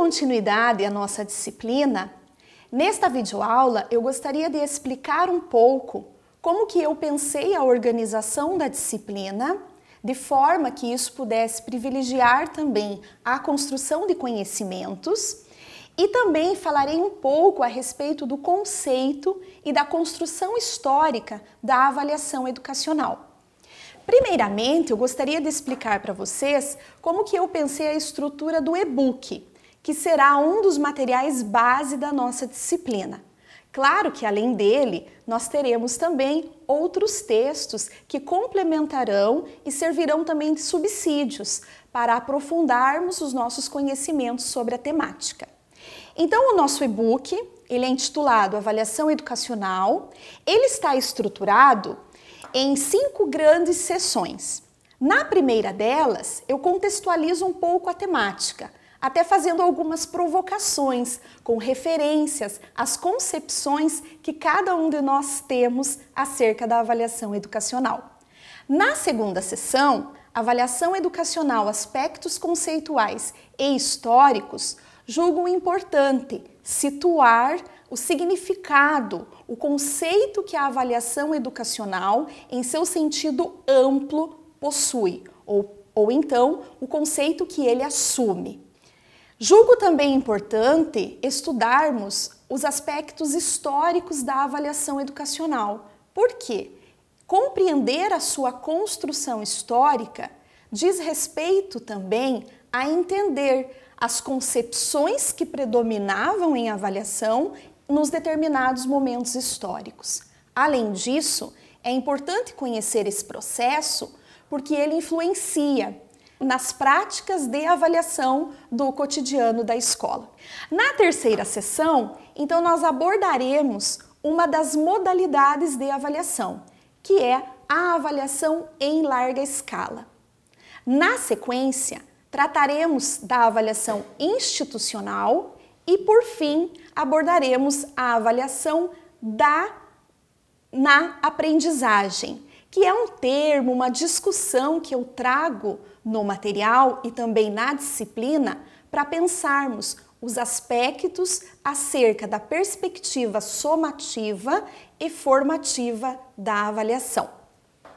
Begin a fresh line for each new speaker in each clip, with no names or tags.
continuidade à nossa disciplina, nesta videoaula eu gostaria de explicar um pouco como que eu pensei a organização da disciplina, de forma que isso pudesse privilegiar também a construção de conhecimentos e também falarei um pouco a respeito do conceito e da construção histórica da avaliação educacional. Primeiramente, eu gostaria de explicar para vocês como que eu pensei a estrutura do e-book que será um dos materiais base da nossa disciplina. Claro que, além dele, nós teremos também outros textos que complementarão e servirão também de subsídios para aprofundarmos os nossos conhecimentos sobre a temática. Então, o nosso e-book, ele é intitulado Avaliação Educacional, ele está estruturado em cinco grandes sessões. Na primeira delas, eu contextualizo um pouco a temática – até fazendo algumas provocações com referências às concepções que cada um de nós temos acerca da avaliação educacional. Na segunda sessão, avaliação educacional, aspectos conceituais e históricos, julgo importante situar o significado, o conceito que a avaliação educacional, em seu sentido amplo, possui, ou, ou então o conceito que ele assume. Julgo também importante estudarmos os aspectos históricos da avaliação educacional. Por quê? Compreender a sua construção histórica diz respeito também a entender as concepções que predominavam em avaliação nos determinados momentos históricos. Além disso, é importante conhecer esse processo porque ele influencia nas práticas de avaliação do cotidiano da escola. Na terceira sessão, então, nós abordaremos uma das modalidades de avaliação, que é a avaliação em larga escala. Na sequência, trataremos da avaliação institucional e, por fim, abordaremos a avaliação da na aprendizagem, que é um termo, uma discussão que eu trago no material e também na disciplina para pensarmos os aspectos acerca da perspectiva somativa e formativa da avaliação.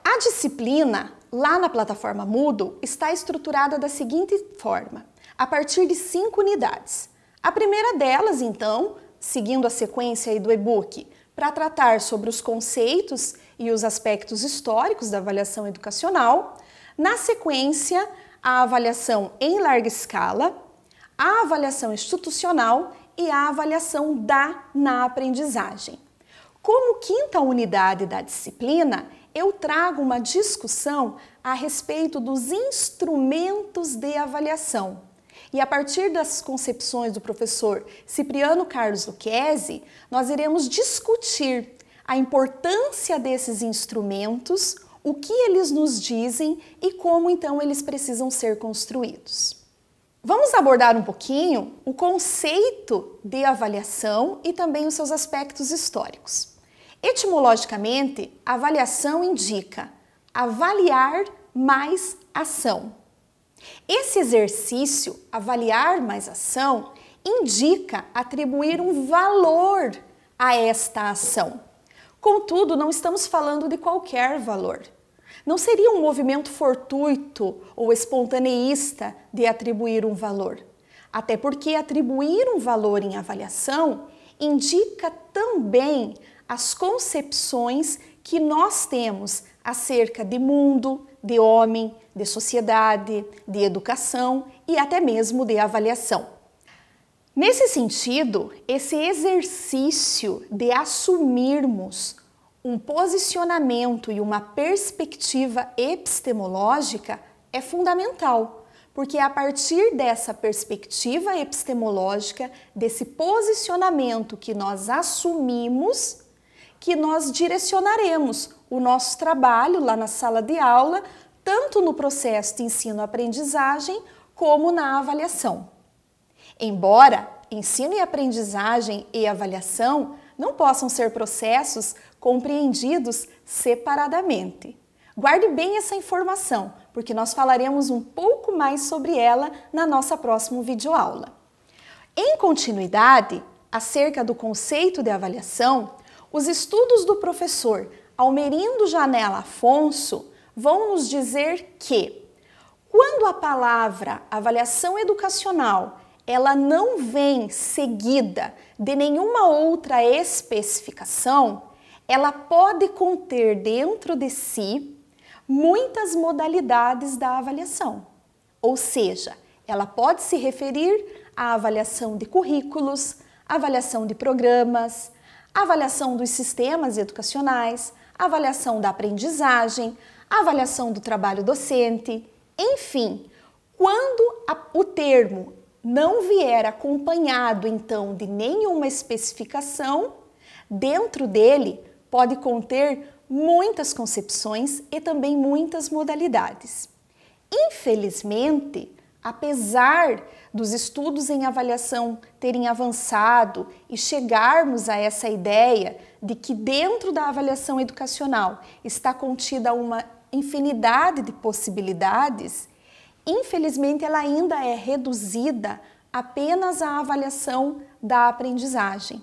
A disciplina, lá na plataforma Moodle, está estruturada da seguinte forma, a partir de cinco unidades. A primeira delas, então, seguindo a sequência do e-book, para tratar sobre os conceitos e os aspectos históricos da avaliação educacional. Na sequência, a avaliação em larga escala, a avaliação institucional e a avaliação da na aprendizagem. Como quinta unidade da disciplina, eu trago uma discussão a respeito dos instrumentos de avaliação. E a partir das concepções do professor Cipriano Carlos Lucchesi, nós iremos discutir a importância desses instrumentos, o que eles nos dizem e como então eles precisam ser construídos. Vamos abordar um pouquinho o conceito de avaliação e também os seus aspectos históricos. Etimologicamente, avaliação indica avaliar mais ação. Esse exercício, avaliar mais ação, indica atribuir um valor a esta ação. Contudo, não estamos falando de qualquer valor. Não seria um movimento fortuito ou espontaneista de atribuir um valor. Até porque atribuir um valor em avaliação indica também as concepções que nós temos acerca de mundo, de homem, de sociedade, de educação e até mesmo de avaliação. Nesse sentido, esse exercício de assumirmos um posicionamento e uma perspectiva epistemológica é fundamental, porque é a partir dessa perspectiva epistemológica, desse posicionamento que nós assumimos, que nós direcionaremos o nosso trabalho lá na sala de aula, tanto no processo de ensino-aprendizagem como na avaliação. Embora ensino e aprendizagem e avaliação não possam ser processos compreendidos separadamente. Guarde bem essa informação, porque nós falaremos um pouco mais sobre ela na nossa próxima videoaula. Em continuidade, acerca do conceito de avaliação, os estudos do professor Almerindo Janela Afonso vão nos dizer que, quando a palavra avaliação educacional ela não vem seguida de nenhuma outra especificação, ela pode conter dentro de si muitas modalidades da avaliação. Ou seja, ela pode se referir à avaliação de currículos, avaliação de programas, avaliação dos sistemas educacionais, avaliação da aprendizagem, avaliação do trabalho docente, enfim, quando a, o termo não vier acompanhado então de nenhuma especificação, dentro dele pode conter muitas concepções e também muitas modalidades. Infelizmente, apesar dos estudos em avaliação terem avançado e chegarmos a essa ideia de que dentro da avaliação educacional está contida uma infinidade de possibilidades, infelizmente, ela ainda é reduzida apenas à avaliação da aprendizagem.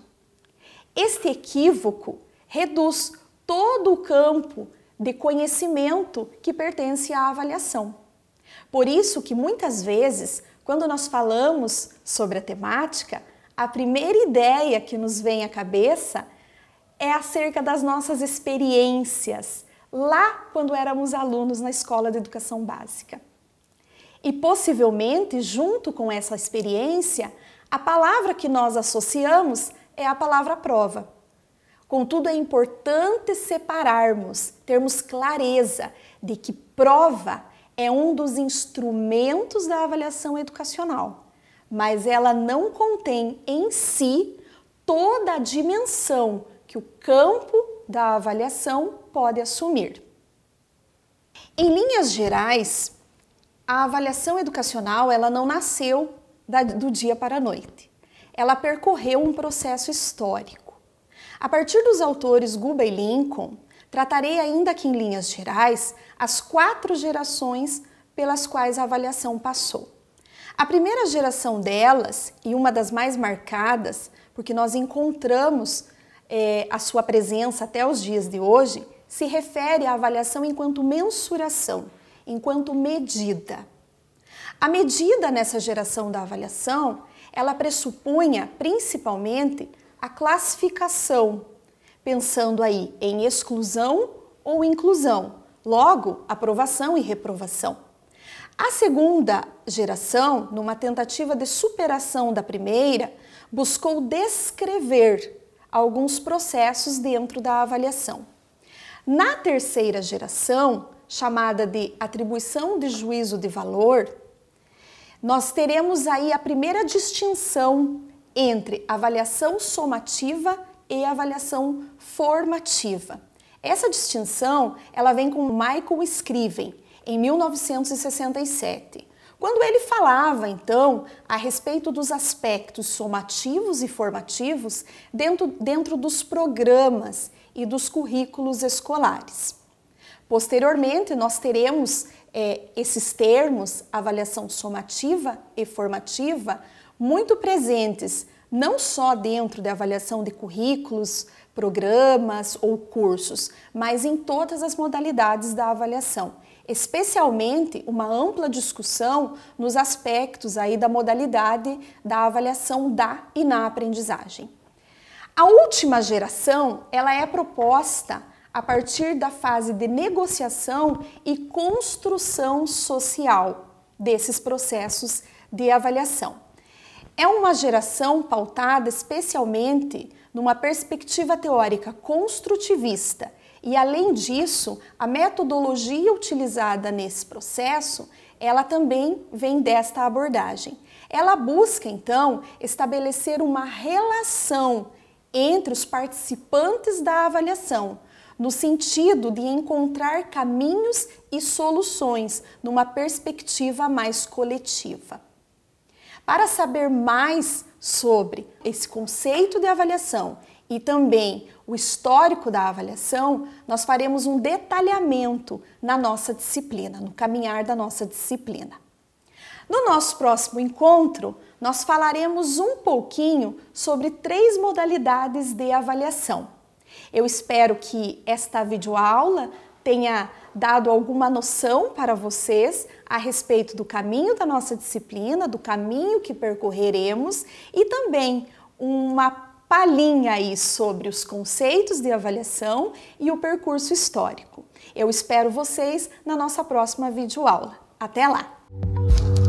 Este equívoco reduz todo o campo de conhecimento que pertence à avaliação. Por isso que muitas vezes, quando nós falamos sobre a temática, a primeira ideia que nos vem à cabeça é acerca das nossas experiências lá quando éramos alunos na escola de educação básica. E possivelmente, junto com essa experiência, a palavra que nós associamos é a palavra prova. Contudo, é importante separarmos, termos clareza de que prova é um dos instrumentos da avaliação educacional, mas ela não contém em si toda a dimensão que o campo da avaliação pode assumir. Em linhas gerais, a avaliação educacional ela não nasceu da, do dia para a noite. Ela percorreu um processo histórico. A partir dos autores Guba e Lincoln, tratarei ainda aqui em linhas gerais as quatro gerações pelas quais a avaliação passou. A primeira geração delas, e uma das mais marcadas, porque nós encontramos é, a sua presença até os dias de hoje, se refere à avaliação enquanto mensuração enquanto medida. A medida nessa geração da avaliação, ela pressupunha principalmente a classificação, pensando aí em exclusão ou inclusão, logo aprovação e reprovação. A segunda geração, numa tentativa de superação da primeira, buscou descrever alguns processos dentro da avaliação. Na terceira geração, chamada de atribuição de juízo de valor, nós teremos aí a primeira distinção entre avaliação somativa e avaliação formativa. Essa distinção, ela vem com Michael Scriven, em 1967. Quando ele falava, então, a respeito dos aspectos somativos e formativos dentro, dentro dos programas e dos currículos escolares. Posteriormente, nós teremos é, esses termos, avaliação somativa e formativa, muito presentes não só dentro da avaliação de currículos, programas ou cursos, mas em todas as modalidades da avaliação, especialmente uma ampla discussão nos aspectos aí da modalidade da avaliação da e na aprendizagem. A última geração, ela é proposta a partir da fase de negociação e construção social desses processos de avaliação. É uma geração pautada especialmente numa perspectiva teórica construtivista e além disso, a metodologia utilizada nesse processo, ela também vem desta abordagem. Ela busca então estabelecer uma relação entre os participantes da avaliação, no sentido de encontrar caminhos e soluções numa perspectiva mais coletiva. Para saber mais sobre esse conceito de avaliação e também o histórico da avaliação, nós faremos um detalhamento na nossa disciplina, no caminhar da nossa disciplina. No nosso próximo encontro, nós falaremos um pouquinho sobre três modalidades de avaliação eu espero que esta videoaula tenha dado alguma noção para vocês a respeito do caminho da nossa disciplina, do caminho que percorreremos e também uma palhinha aí sobre os conceitos de avaliação e o percurso histórico. Eu espero vocês na nossa próxima videoaula. Até lá!